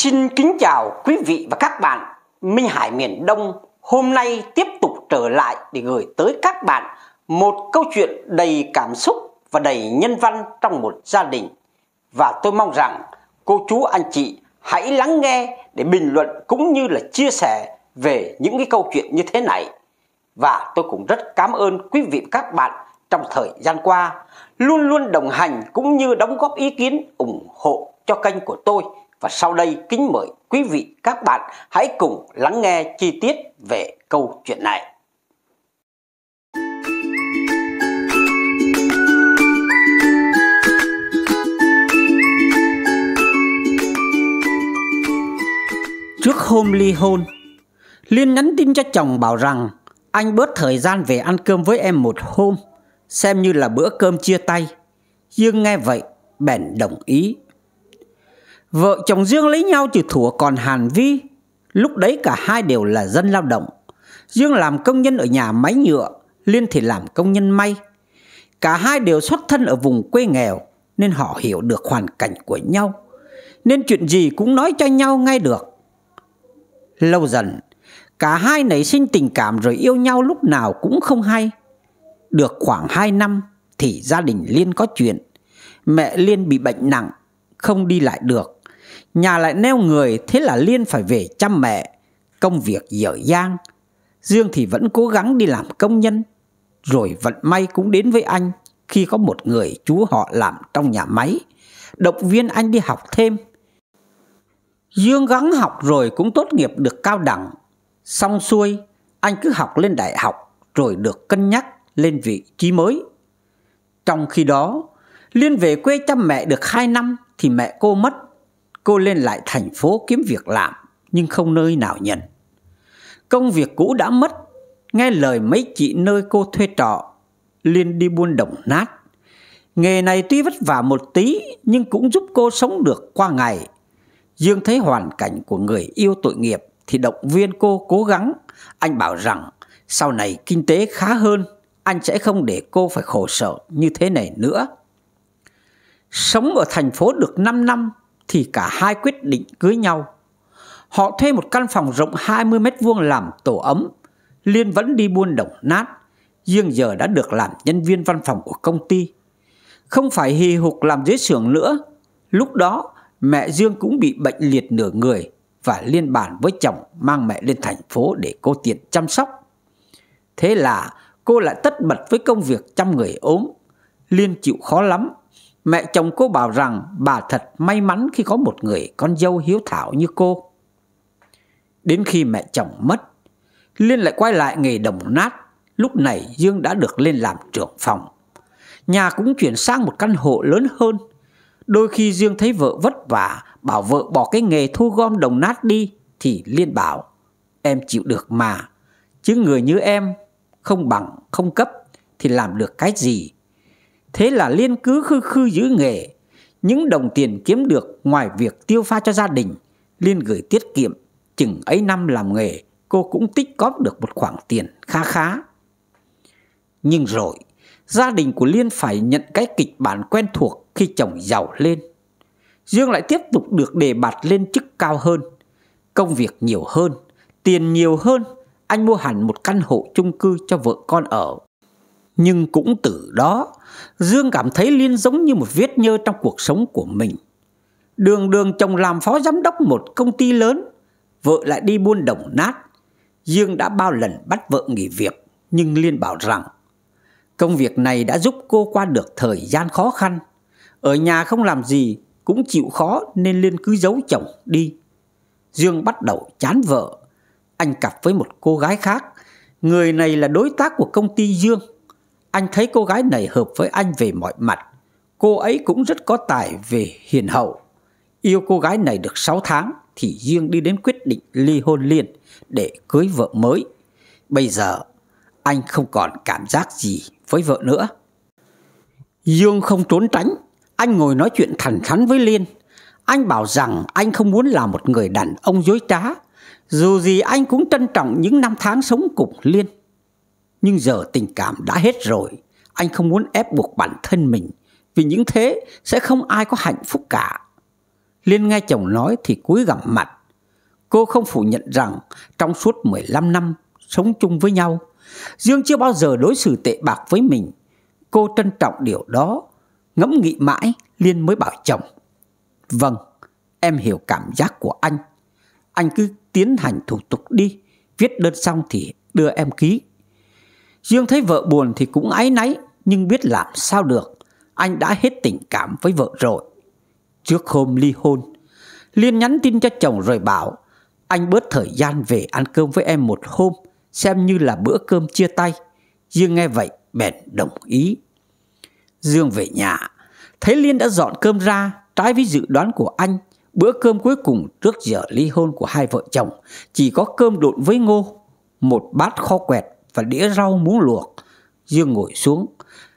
Xin kính chào quý vị và các bạn Minh Hải miền Đông hôm nay tiếp tục trở lại để gửi tới các bạn một câu chuyện đầy cảm xúc và đầy nhân văn trong một gia đình và tôi mong rằng cô chú anh chị hãy lắng nghe để bình luận cũng như là chia sẻ về những cái câu chuyện như thế này và tôi cũng rất cảm ơn quý vị và các bạn trong thời gian qua luôn luôn đồng hành cũng như đóng góp ý kiến ủng hộ cho kênh của tôi và sau đây kính mời quý vị các bạn hãy cùng lắng nghe chi tiết về câu chuyện này. Trước hôm ly hôn, Liên nhắn tin cho chồng bảo rằng anh bớt thời gian về ăn cơm với em một hôm, xem như là bữa cơm chia tay. Dương nghe vậy, bèn đồng ý Vợ chồng Dương lấy nhau từ thủa còn Hàn Vi, lúc đấy cả hai đều là dân lao động. Dương làm công nhân ở nhà máy nhựa, Liên thì làm công nhân may. Cả hai đều xuất thân ở vùng quê nghèo nên họ hiểu được hoàn cảnh của nhau. Nên chuyện gì cũng nói cho nhau ngay được. Lâu dần, cả hai nảy sinh tình cảm rồi yêu nhau lúc nào cũng không hay. Được khoảng 2 năm thì gia đình Liên có chuyện. Mẹ Liên bị bệnh nặng, không đi lại được. Nhà lại neo người Thế là Liên phải về chăm mẹ Công việc dở dang Dương thì vẫn cố gắng đi làm công nhân Rồi vận may cũng đến với anh Khi có một người chú họ làm trong nhà máy Động viên anh đi học thêm Dương gắng học rồi cũng tốt nghiệp được cao đẳng Xong xuôi Anh cứ học lên đại học Rồi được cân nhắc lên vị trí mới Trong khi đó Liên về quê chăm mẹ được 2 năm Thì mẹ cô mất cô lên lại thành phố kiếm việc làm nhưng không nơi nào nhận. Công việc cũ đã mất, nghe lời mấy chị nơi cô thuê trọ, Liên đi buôn đồng nát. Nghề này tuy vất vả một tí nhưng cũng giúp cô sống được qua ngày. Dương thấy hoàn cảnh của người yêu tội nghiệp thì động viên cô cố gắng. Anh bảo rằng sau này kinh tế khá hơn, anh sẽ không để cô phải khổ sở như thế này nữa. Sống ở thành phố được 5 năm, thì cả hai quyết định cưới nhau. Họ thuê một căn phòng rộng 20 mét vuông làm tổ ấm. Liên vẫn đi buôn đồng nát. Dương giờ đã được làm nhân viên văn phòng của công ty. Không phải hì hục làm dưới xưởng nữa. Lúc đó, mẹ Dương cũng bị bệnh liệt nửa người và liên bản với chồng mang mẹ lên thành phố để cô tiện chăm sóc. Thế là cô lại tất bật với công việc chăm người ốm. Liên chịu khó lắm Mẹ chồng cô bảo rằng bà thật may mắn khi có một người con dâu hiếu thảo như cô. Đến khi mẹ chồng mất, Liên lại quay lại nghề đồng nát. Lúc này Dương đã được lên làm trưởng phòng. Nhà cũng chuyển sang một căn hộ lớn hơn. Đôi khi Dương thấy vợ vất vả, bảo vợ bỏ cái nghề thu gom đồng nát đi, thì Liên bảo, em chịu được mà. Chứ người như em, không bằng, không cấp, thì làm được cái gì. Thế là Liên cứ khư khư giữ nghề. Những đồng tiền kiếm được ngoài việc tiêu pha cho gia đình, Liên gửi tiết kiệm. Chừng ấy năm làm nghề, cô cũng tích góp được một khoản tiền khá khá. Nhưng rồi, gia đình của Liên phải nhận cái kịch bản quen thuộc khi chồng giàu lên. Dương lại tiếp tục được đề bạt lên chức cao hơn, công việc nhiều hơn, tiền nhiều hơn, anh mua hẳn một căn hộ chung cư cho vợ con ở. Nhưng cũng từ đó, Dương cảm thấy Liên giống như một vết nhơ trong cuộc sống của mình. Đường đường chồng làm phó giám đốc một công ty lớn, vợ lại đi buôn đồng nát. Dương đã bao lần bắt vợ nghỉ việc, nhưng Liên bảo rằng công việc này đã giúp cô qua được thời gian khó khăn. Ở nhà không làm gì cũng chịu khó nên Liên cứ giấu chồng đi. Dương bắt đầu chán vợ, anh cặp với một cô gái khác. Người này là đối tác của công ty Dương anh thấy cô gái này hợp với anh về mọi mặt. Cô ấy cũng rất có tài về hiền hậu. Yêu cô gái này được 6 tháng thì Dương đi đến quyết định ly hôn liền để cưới vợ mới. Bây giờ anh không còn cảm giác gì với vợ nữa. Dương không trốn tránh, anh ngồi nói chuyện thẳng thắn với Liên. Anh bảo rằng anh không muốn là một người đàn ông dối trá. Dù gì anh cũng trân trọng những năm tháng sống cùng Liên nhưng giờ tình cảm đã hết rồi anh không muốn ép buộc bản thân mình vì những thế sẽ không ai có hạnh phúc cả liên nghe chồng nói thì cúi gằm mặt cô không phủ nhận rằng trong suốt 15 năm sống chung với nhau dương chưa bao giờ đối xử tệ bạc với mình cô trân trọng điều đó ngẫm nghĩ mãi liên mới bảo chồng vâng em hiểu cảm giác của anh anh cứ tiến hành thủ tục đi viết đơn xong thì đưa em ký Dương thấy vợ buồn thì cũng áy náy nhưng biết làm sao được. Anh đã hết tình cảm với vợ rồi. Trước hôm ly hôn, Liên nhắn tin cho chồng rồi bảo anh bớt thời gian về ăn cơm với em một hôm xem như là bữa cơm chia tay. Dương nghe vậy bèn đồng ý. Dương về nhà, thấy Liên đã dọn cơm ra trái với dự đoán của anh. Bữa cơm cuối cùng trước giờ ly hôn của hai vợ chồng chỉ có cơm độn với ngô, một bát kho quẹt và đĩa rau muốn luộc. Dương ngồi xuống,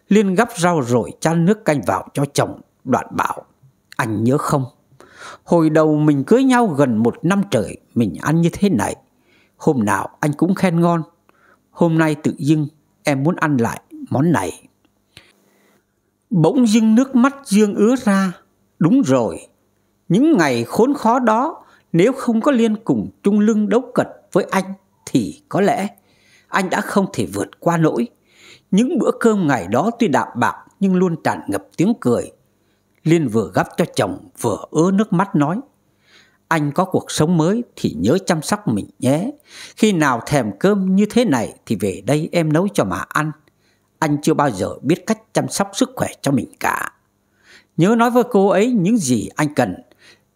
Liên gắp rau rồi chan nước canh vào cho chồng, đoạn bảo. Anh nhớ không? Hồi đầu mình cưới nhau gần một năm trời, mình ăn như thế này. Hôm nào anh cũng khen ngon. Hôm nay tự dưng em muốn ăn lại món này. Bỗng dưng nước mắt Dương ứa ra. Đúng rồi, những ngày khốn khó đó nếu không có Liên cùng chung lưng đấu cật với anh thì có lẽ anh đã không thể vượt qua nỗi. Những bữa cơm ngày đó tuy đạm bạc nhưng luôn tràn ngập tiếng cười. Liên vừa gắp cho chồng vừa ứa nước mắt nói. Anh có cuộc sống mới thì nhớ chăm sóc mình nhé. Khi nào thèm cơm như thế này thì về đây em nấu cho mà ăn. Anh chưa bao giờ biết cách chăm sóc sức khỏe cho mình cả. Nhớ nói với cô ấy những gì anh cần.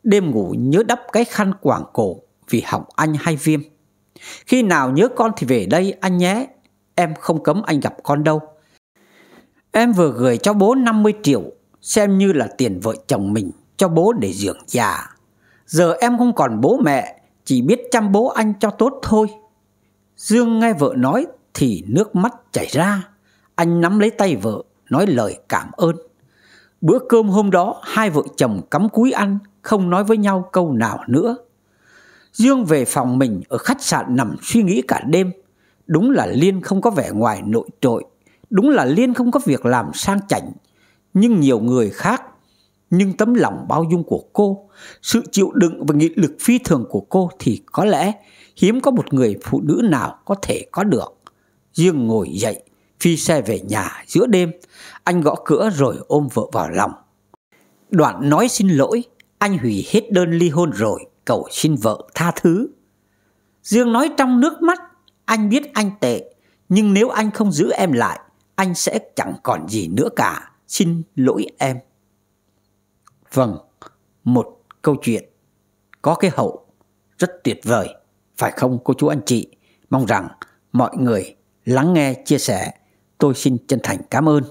Đêm ngủ nhớ đắp cái khăn quảng cổ vì hỏng anh hay viêm. Khi nào nhớ con thì về đây anh nhé Em không cấm anh gặp con đâu Em vừa gửi cho bố 50 triệu Xem như là tiền vợ chồng mình Cho bố để dưỡng già Giờ em không còn bố mẹ Chỉ biết chăm bố anh cho tốt thôi Dương nghe vợ nói Thì nước mắt chảy ra Anh nắm lấy tay vợ Nói lời cảm ơn Bữa cơm hôm đó Hai vợ chồng cắm cúi ăn Không nói với nhau câu nào nữa Dương về phòng mình ở khách sạn nằm suy nghĩ cả đêm. Đúng là Liên không có vẻ ngoài nội trội, đúng là Liên không có việc làm sang chảnh. Nhưng nhiều người khác, nhưng tấm lòng bao dung của cô, sự chịu đựng và nghị lực phi thường của cô thì có lẽ hiếm có một người phụ nữ nào có thể có được. Dương ngồi dậy, phi xe về nhà giữa đêm, anh gõ cửa rồi ôm vợ vào lòng. Đoạn nói xin lỗi, anh hủy hết đơn ly hôn rồi cậu xin vợ tha thứ. Dương nói trong nước mắt, anh biết anh tệ, nhưng nếu anh không giữ em lại, anh sẽ chẳng còn gì nữa cả. Xin lỗi em. Vâng, một câu chuyện có cái hậu rất tuyệt vời, phải không cô chú anh chị? Mong rằng mọi người lắng nghe, chia sẻ. Tôi xin chân thành cảm ơn.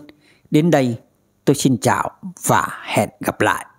Đến đây tôi xin chào và hẹn gặp lại.